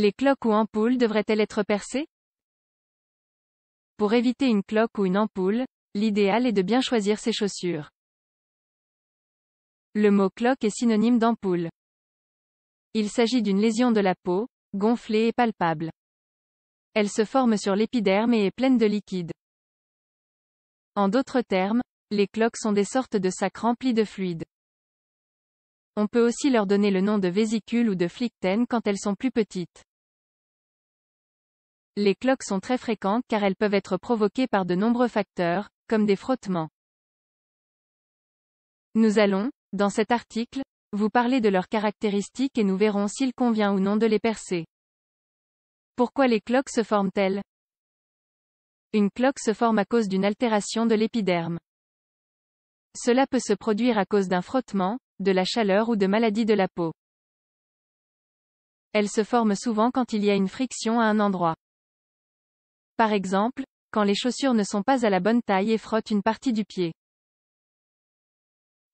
Les cloques ou ampoules devraient-elles être percées Pour éviter une cloque ou une ampoule, l'idéal est de bien choisir ses chaussures. Le mot cloque est synonyme d'ampoule. Il s'agit d'une lésion de la peau, gonflée et palpable. Elle se forme sur l'épiderme et est pleine de liquide. En d'autres termes, les cloques sont des sortes de sacs remplis de fluide. On peut aussi leur donner le nom de vésicule ou de flicten quand elles sont plus petites. Les cloques sont très fréquentes car elles peuvent être provoquées par de nombreux facteurs, comme des frottements. Nous allons, dans cet article, vous parler de leurs caractéristiques et nous verrons s'il convient ou non de les percer. Pourquoi les cloques se forment-elles Une cloque se forme à cause d'une altération de l'épiderme. Cela peut se produire à cause d'un frottement, de la chaleur ou de maladies de la peau. Elles se forment souvent quand il y a une friction à un endroit par exemple, quand les chaussures ne sont pas à la bonne taille et frottent une partie du pied.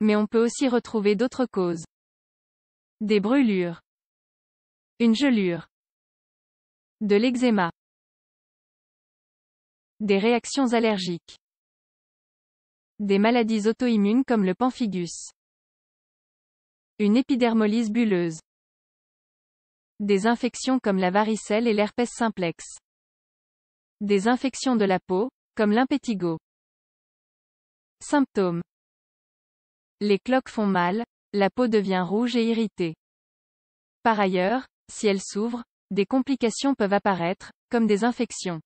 Mais on peut aussi retrouver d'autres causes. Des brûlures. Une gelure. De l'eczéma. Des réactions allergiques. Des maladies auto-immunes comme le pamphigus. Une épidermolyse bulleuse. Des infections comme la varicelle et l'herpès simplex. Des infections de la peau, comme l'impétigo. Symptômes. Les cloques font mal, la peau devient rouge et irritée. Par ailleurs, si elles s'ouvrent, des complications peuvent apparaître, comme des infections.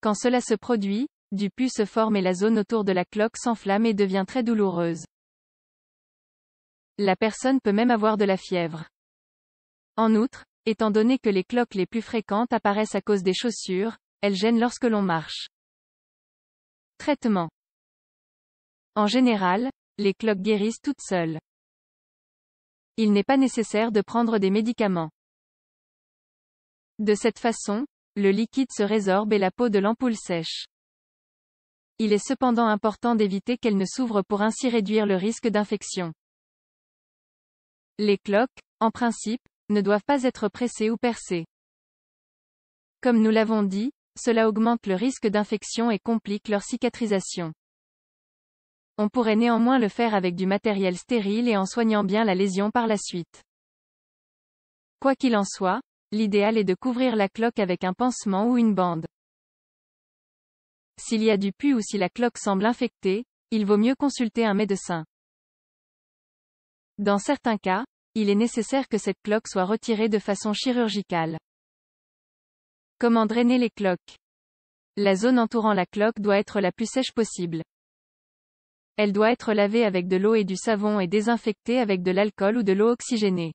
Quand cela se produit, du pus se forme et la zone autour de la cloque s'enflamme et devient très douloureuse. La personne peut même avoir de la fièvre. En outre, Étant donné que les cloques les plus fréquentes apparaissent à cause des chaussures, elles gênent lorsque l'on marche. Traitement. En général, les cloques guérissent toutes seules. Il n'est pas nécessaire de prendre des médicaments. De cette façon, le liquide se résorbe et la peau de l'ampoule sèche. Il est cependant important d'éviter qu'elle ne s'ouvre pour ainsi réduire le risque d'infection. Les cloques, en principe, ne doivent pas être pressés ou percés. Comme nous l'avons dit, cela augmente le risque d'infection et complique leur cicatrisation. On pourrait néanmoins le faire avec du matériel stérile et en soignant bien la lésion par la suite. Quoi qu'il en soit, l'idéal est de couvrir la cloque avec un pansement ou une bande. S'il y a du pus ou si la cloque semble infectée, il vaut mieux consulter un médecin. Dans certains cas, il est nécessaire que cette cloque soit retirée de façon chirurgicale. Comment drainer les cloques La zone entourant la cloque doit être la plus sèche possible. Elle doit être lavée avec de l'eau et du savon et désinfectée avec de l'alcool ou de l'eau oxygénée.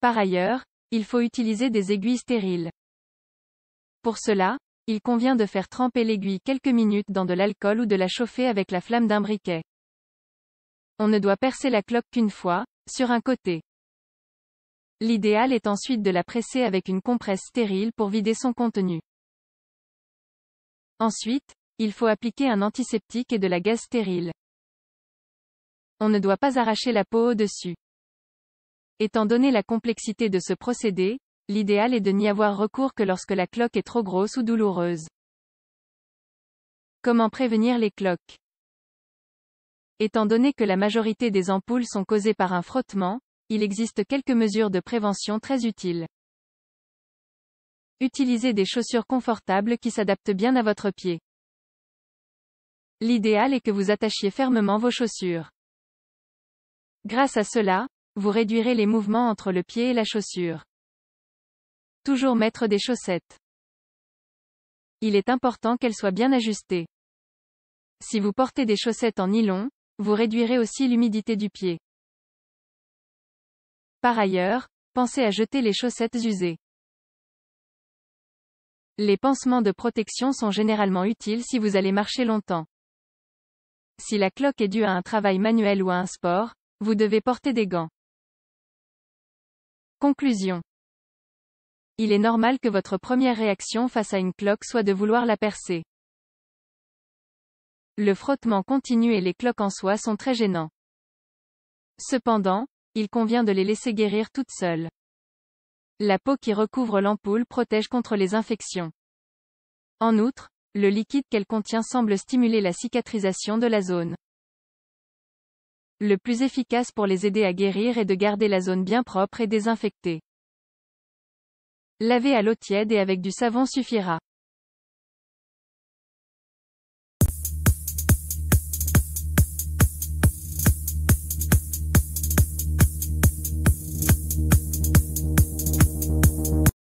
Par ailleurs, il faut utiliser des aiguilles stériles. Pour cela, il convient de faire tremper l'aiguille quelques minutes dans de l'alcool ou de la chauffer avec la flamme d'un briquet. On ne doit percer la cloque qu'une fois, sur un côté. L'idéal est ensuite de la presser avec une compresse stérile pour vider son contenu. Ensuite, il faut appliquer un antiseptique et de la gaz stérile. On ne doit pas arracher la peau au-dessus. Étant donné la complexité de ce procédé, l'idéal est de n'y avoir recours que lorsque la cloque est trop grosse ou douloureuse. Comment prévenir les cloques Étant donné que la majorité des ampoules sont causées par un frottement, il existe quelques mesures de prévention très utiles. Utilisez des chaussures confortables qui s'adaptent bien à votre pied. L'idéal est que vous attachiez fermement vos chaussures. Grâce à cela, vous réduirez les mouvements entre le pied et la chaussure. Toujours mettre des chaussettes. Il est important qu'elles soient bien ajustées. Si vous portez des chaussettes en nylon, vous réduirez aussi l'humidité du pied. Par ailleurs, pensez à jeter les chaussettes usées. Les pansements de protection sont généralement utiles si vous allez marcher longtemps. Si la cloque est due à un travail manuel ou à un sport, vous devez porter des gants. Conclusion. Il est normal que votre première réaction face à une cloque soit de vouloir la percer. Le frottement continu et les cloques en soie sont très gênants. Cependant, il convient de les laisser guérir toutes seules. La peau qui recouvre l'ampoule protège contre les infections. En outre, le liquide qu'elle contient semble stimuler la cicatrisation de la zone. Le plus efficace pour les aider à guérir est de garder la zone bien propre et désinfectée. Laver à l'eau tiède et avec du savon suffira.